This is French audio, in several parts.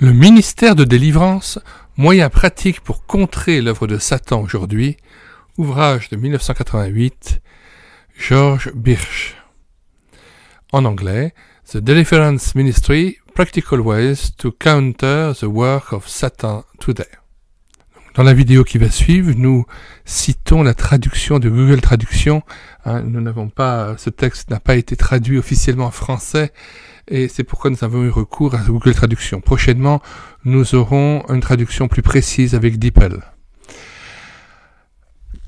Le ministère de délivrance, moyen pratique pour contrer l'œuvre de Satan aujourd'hui, ouvrage de 1988, George Birch. En anglais, The Deliverance Ministry, Practical Ways to Counter the Work of Satan Today. Dans la vidéo qui va suivre, nous citons la traduction de Google Traduction. Hein, nous n'avons pas, ce texte n'a pas été traduit officiellement en français, et c'est pourquoi nous avons eu recours à Google Traduction. Prochainement, nous aurons une traduction plus précise avec DeepL.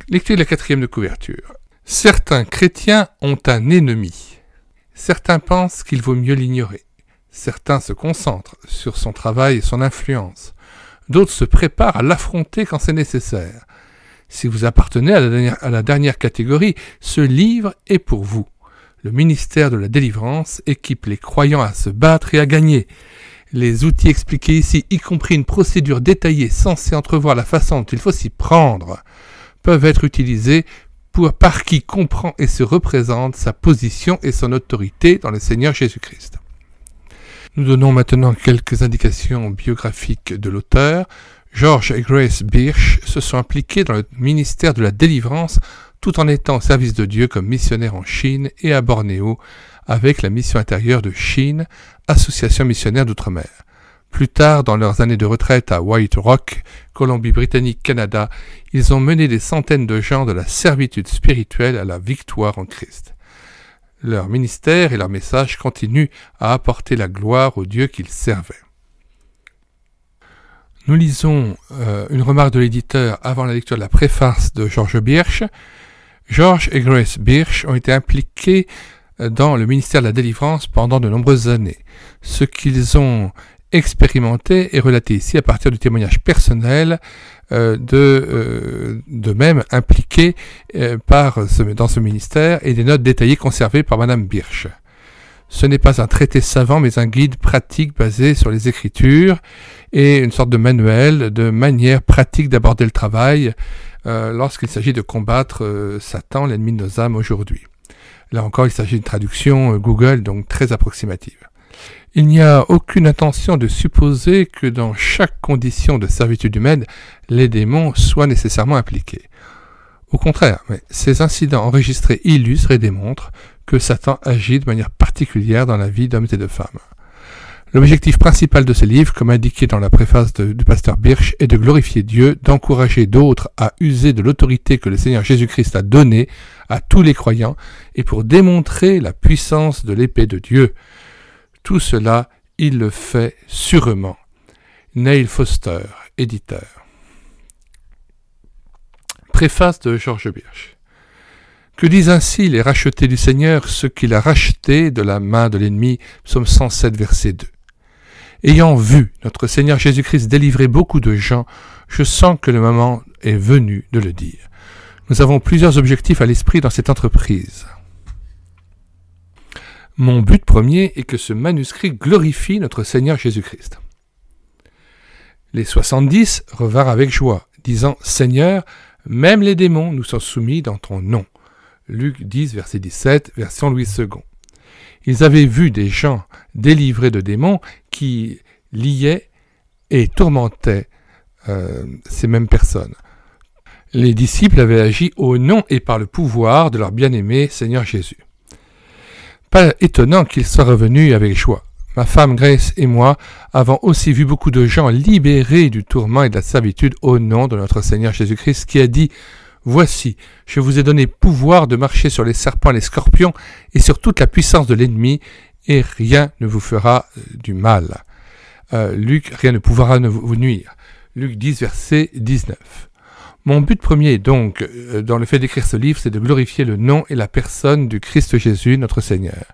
Lecture de la quatrième de couverture. Certains chrétiens ont un ennemi. Certains pensent qu'il vaut mieux l'ignorer. Certains se concentrent sur son travail et son influence. D'autres se préparent à l'affronter quand c'est nécessaire. Si vous appartenez à la, à la dernière catégorie, ce livre est pour vous. Le ministère de la Délivrance équipe les croyants à se battre et à gagner. Les outils expliqués ici, y compris une procédure détaillée censée entrevoir la façon dont il faut s'y prendre, peuvent être utilisés pour, par qui comprend et se représente sa position et son autorité dans le Seigneur Jésus-Christ. Nous donnons maintenant quelques indications biographiques de l'auteur. George et Grace Birch se sont impliqués dans le ministère de la délivrance tout en étant au service de Dieu comme missionnaire en Chine et à Bornéo avec la mission intérieure de Chine, association missionnaire d'outre-mer. Plus tard, dans leurs années de retraite à White Rock, Colombie-Britannique, Canada, ils ont mené des centaines de gens de la servitude spirituelle à la victoire en Christ. Leur ministère et leur message continuent à apporter la gloire au Dieu qu'ils servaient. Nous lisons euh, une remarque de l'éditeur avant la lecture de la préface de Georges Birch. George et Grace Birch ont été impliqués euh, dans le ministère de la Délivrance pendant de nombreuses années. Ce qu'ils ont expérimenté est relaté ici à partir du témoignage personnel euh, de, euh, de même impliqués par ce, dans ce ministère et des notes détaillées conservées par Madame Birch. Ce n'est pas un traité savant, mais un guide pratique basé sur les Écritures et une sorte de manuel de manière pratique d'aborder le travail euh, lorsqu'il s'agit de combattre euh, Satan, l'ennemi de nos âmes aujourd'hui. Là encore, il s'agit d'une traduction euh, Google, donc très approximative. Il n'y a aucune intention de supposer que dans chaque condition de servitude humaine, les démons soient nécessairement impliqués. Au contraire, mais ces incidents enregistrés illustrent et démontrent que Satan agit de manière particulière dans la vie d'hommes et de femmes. L'objectif principal de ce livre, comme indiqué dans la préface du pasteur Birch, est de glorifier Dieu, d'encourager d'autres à user de l'autorité que le Seigneur Jésus-Christ a donnée à tous les croyants et pour démontrer la puissance de l'épée de Dieu. Tout cela, il le fait sûrement. Neil Foster, éditeur. Préface de George Birch. Que disent ainsi les rachetés du Seigneur, ceux qu'il a rachetés de la main de l'ennemi Psaume 107, verset 2. Ayant vu notre Seigneur Jésus-Christ délivrer beaucoup de gens, je sens que le moment est venu de le dire. Nous avons plusieurs objectifs à l'esprit dans cette entreprise. Mon but premier est que ce manuscrit glorifie notre Seigneur Jésus-Christ. Les 70 revinrent avec joie, disant Seigneur, même les démons nous sont soumis dans ton nom. Luc 10, verset 17, version Louis II. Ils avaient vu des gens délivrés de démons qui liaient et tourmentaient euh, ces mêmes personnes. Les disciples avaient agi au nom et par le pouvoir de leur bien-aimé Seigneur Jésus. Pas étonnant qu'ils soient revenus avec joie. Ma femme Grace et moi avons aussi vu beaucoup de gens libérés du tourment et de la servitude au nom de notre Seigneur Jésus-Christ qui a dit Voici, je vous ai donné pouvoir de marcher sur les serpents les scorpions et sur toute la puissance de l'ennemi, et rien ne vous fera euh, du mal. Euh, Luc, rien ne pourra vous nuire. Luc 10, verset 19. Mon but premier, donc, euh, dans le fait d'écrire ce livre, c'est de glorifier le nom et la personne du Christ Jésus, notre Seigneur.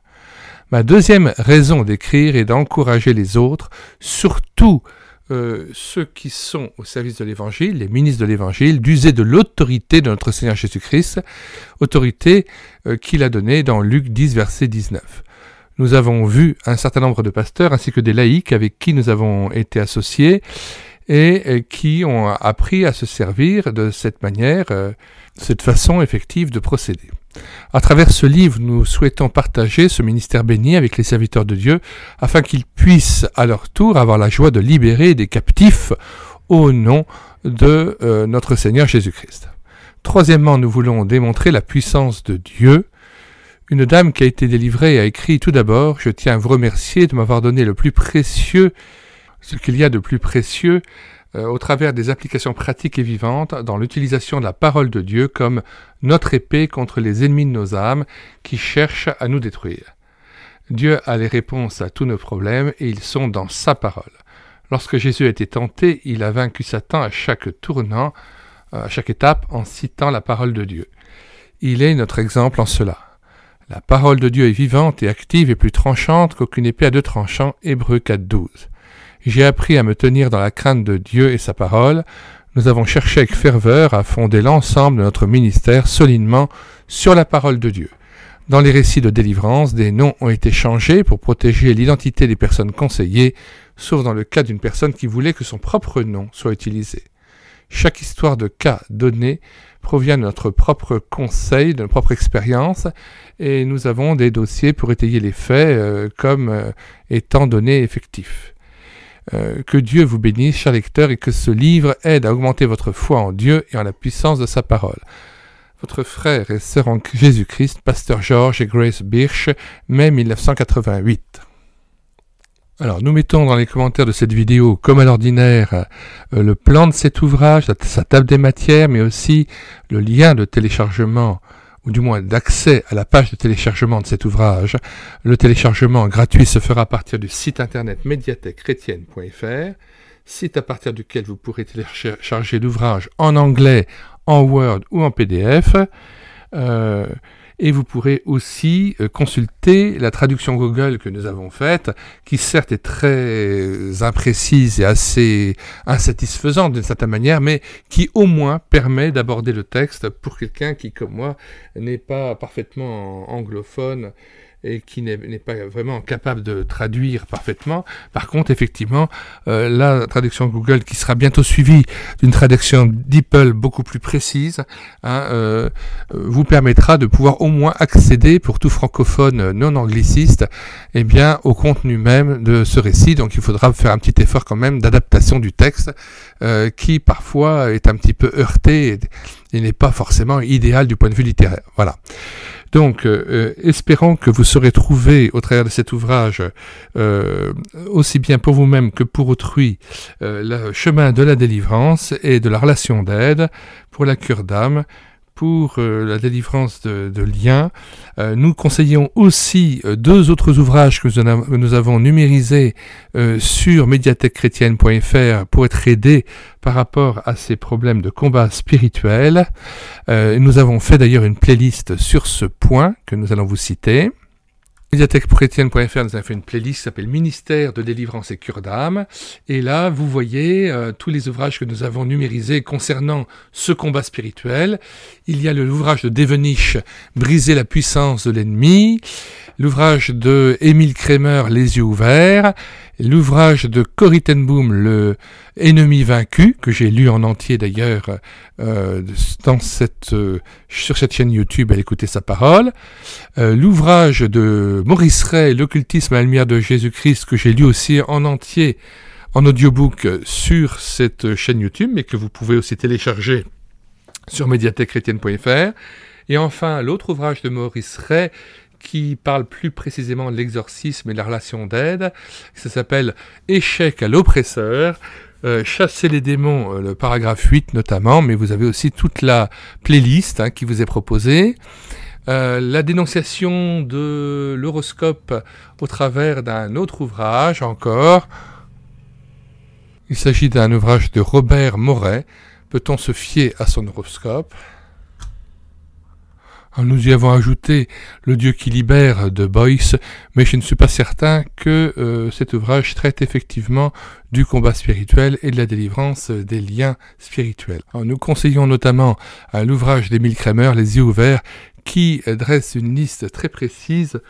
Ma deuxième raison d'écrire est d'encourager les autres, surtout euh, ceux qui sont au service de l'Évangile, les ministres de l'Évangile, d'user de l'autorité de notre Seigneur Jésus-Christ, autorité euh, qu'il a donnée dans Luc 10, verset 19. Nous avons vu un certain nombre de pasteurs ainsi que des laïcs avec qui nous avons été associés et euh, qui ont appris à se servir de cette manière, cette façon effective de procéder. À travers ce livre, nous souhaitons partager ce ministère béni avec les serviteurs de Dieu, afin qu'ils puissent à leur tour avoir la joie de libérer des captifs au nom de euh, notre Seigneur Jésus-Christ. Troisièmement, nous voulons démontrer la puissance de Dieu. Une dame qui a été délivrée a écrit tout d'abord, je tiens à vous remercier de m'avoir donné le plus précieux, ce qu'il y a de plus précieux euh, au travers des applications pratiques et vivantes dans l'utilisation de la parole de Dieu comme notre épée contre les ennemis de nos âmes qui cherchent à nous détruire. Dieu a les réponses à tous nos problèmes et ils sont dans sa parole. Lorsque Jésus a été tenté, il a vaincu Satan à chaque tournant, euh, à chaque étape, en citant la parole de Dieu. Il est notre exemple en cela. La parole de Dieu est vivante et active et plus tranchante qu'aucune épée à deux tranchants, Hébreu 4.12. J'ai appris à me tenir dans la crainte de Dieu et sa parole. Nous avons cherché avec ferveur à fonder l'ensemble de notre ministère solidement sur la parole de Dieu. Dans les récits de délivrance, des noms ont été changés pour protéger l'identité des personnes conseillées, sauf dans le cas d'une personne qui voulait que son propre nom soit utilisé. Chaque histoire de cas donné provient de notre propre conseil, de notre propre expérience, et nous avons des dossiers pour étayer les faits euh, comme euh, étant donnés effectifs. Euh, que Dieu vous bénisse, chers lecteurs, et que ce livre aide à augmenter votre foi en Dieu et en la puissance de sa parole. Votre frère et sœur en Jésus-Christ, Pasteur George et Grace Birch, mai 1988. Alors, nous mettons dans les commentaires de cette vidéo, comme à l'ordinaire, euh, le plan de cet ouvrage, sa table des matières, mais aussi le lien de téléchargement ou du moins d'accès à la page de téléchargement de cet ouvrage. Le téléchargement gratuit se fera à partir du site internet médiathèquechrétienne.fr, site à partir duquel vous pourrez télécharger l'ouvrage en anglais, en Word ou en PDF. Euh, et vous pourrez aussi euh, consulter la traduction Google que nous avons faite, qui certes est très euh, imprécise et assez insatisfaisante d'une certaine manière, mais qui au moins permet d'aborder le texte pour quelqu'un qui, comme moi, n'est pas parfaitement anglophone et qui n'est pas vraiment capable de traduire parfaitement. Par contre, effectivement, euh, la traduction Google qui sera bientôt suivie d'une traduction d'Apple beaucoup plus précise, hein, euh, euh, vous permettra de pouvoir au moins accéder pour tout francophone non angliciste, eh bien, au contenu même de ce récit. Donc, il faudra faire un petit effort quand même d'adaptation du texte, qui parfois est un petit peu heurté et, et n'est pas forcément idéal du point de vue littéraire. Voilà. Donc, euh, euh, espérons que vous saurez trouver au travers de cet ouvrage, euh, aussi bien pour vous-même que pour autrui, le chemin de la délivrance et de la relation d'aide pour la cure d'âme, pour euh, la délivrance de, liens. Euh, nous conseillons aussi euh, deux autres ouvrages que nous, nous avons numérisés sur médiathèquechrétienne.fr pour être aidés par rapport à ces problèmes de combat spirituel. nous avons fait d'ailleurs une playlist sur ce point que nous allons vous citer chrétienne.fr nous a fait une playlist qui s'appelle Ministère de délivrance et cure d'âme. Et là, vous voyez euh, tous les ouvrages que nous avons numérisés concernant ce combat spirituel. Il y a l'ouvrage de Devenish, Briser la puissance de l'ennemi. L'ouvrage de Émile Kremer, Les yeux ouverts. L'ouvrage de Cory Boom Le ennemi vaincu, que j'ai lu en entier d'ailleurs euh, dans cette, euh, sur cette chaîne YouTube à écouter sa parole. L'ouvrage de Maurice Ray, l'occultisme à la lumière de Jésus-Christ, que j'ai lu aussi en entier en audiobook sur cette chaîne YouTube, mais que vous pouvez aussi télécharger sur médiathèquechrétienne.fr. Et enfin, l'autre ouvrage de Maurice Ray qui parle plus précisément de l'exorcisme et de la relation d'aide. Ça s'appelle Échec à l'oppresseur. Euh, chasser les démons, euh, le paragraphe 8 notamment, mais vous avez aussi toute la playlist hein, qui vous est proposée. Euh, la dénonciation de l'horoscope au travers d'un autre ouvrage encore. Il s'agit d'un ouvrage de Robert Moret. Peut-on se fier à son horoscope nous y avons ajouté Le Dieu qui libère de Boyce, mais je ne suis pas certain que euh, cet ouvrage traite effectivement du combat spirituel et de la délivrance des liens spirituels. nous conseillons notamment à l'ouvrage d'Émile Kramer, Les yeux ouverts, qui dresse une liste très précise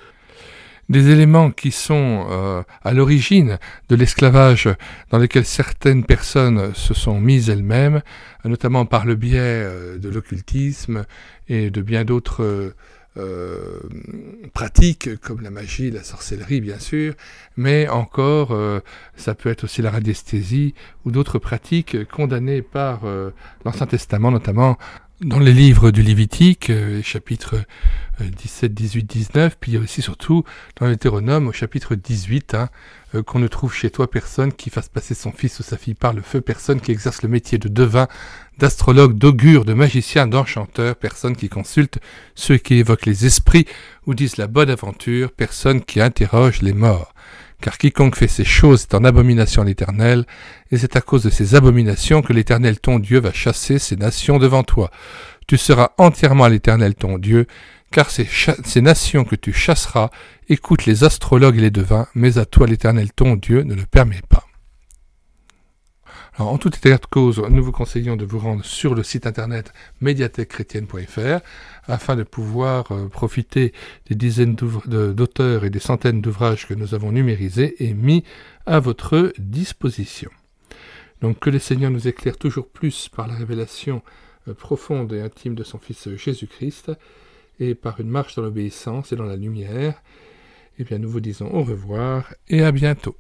des éléments qui sont euh, à l'origine de l'esclavage dans lequel certaines personnes se sont mises elles-mêmes, notamment par le biais euh, de l'occultisme et de bien d'autres euh, pratiques comme la magie, la sorcellerie bien sûr, mais encore ça peut être aussi la radiesthésie ou d'autres pratiques condamnées par l'Ancien Testament, notamment dans les livres du Lévitique, chapitre 17, 18, 19, puis il y aussi surtout dans l'Hétéronome au chapitre 18, hein, euh, qu'on ne trouve chez toi personne qui fasse passer son fils ou sa fille par le feu, personne qui exerce le métier de devin, d'astrologue, d'augure, de magicien, d'enchanteur, personne qui consulte ceux qui évoquent les esprits ou disent la bonne aventure, personne qui interroge les morts car quiconque fait ces choses est en abomination à l'Éternel, et c'est à cause de ces abominations que l'Éternel ton Dieu va chasser ces nations devant toi. Tu seras entièrement à l'Éternel ton Dieu, car ces, ces, nations que tu chasseras, écoute les astrologues et les devins, mais à toi l'Éternel ton Dieu ne le permet pas. Alors, en toute état de cause, nous vous conseillons de vous rendre sur le site internet médiathèquechrétienne.fr afin de pouvoir euh, profiter des dizaines d'auteurs et des centaines d'ouvrages que nous avons numérisés et mis à votre disposition. Donc que le Seigneur nous éclaire toujours plus par la révélation euh, profonde et intime de son Fils euh, Jésus-Christ, et par une marche dans l'obéissance et dans la lumière, eh bien nous vous disons au revoir et à bientôt.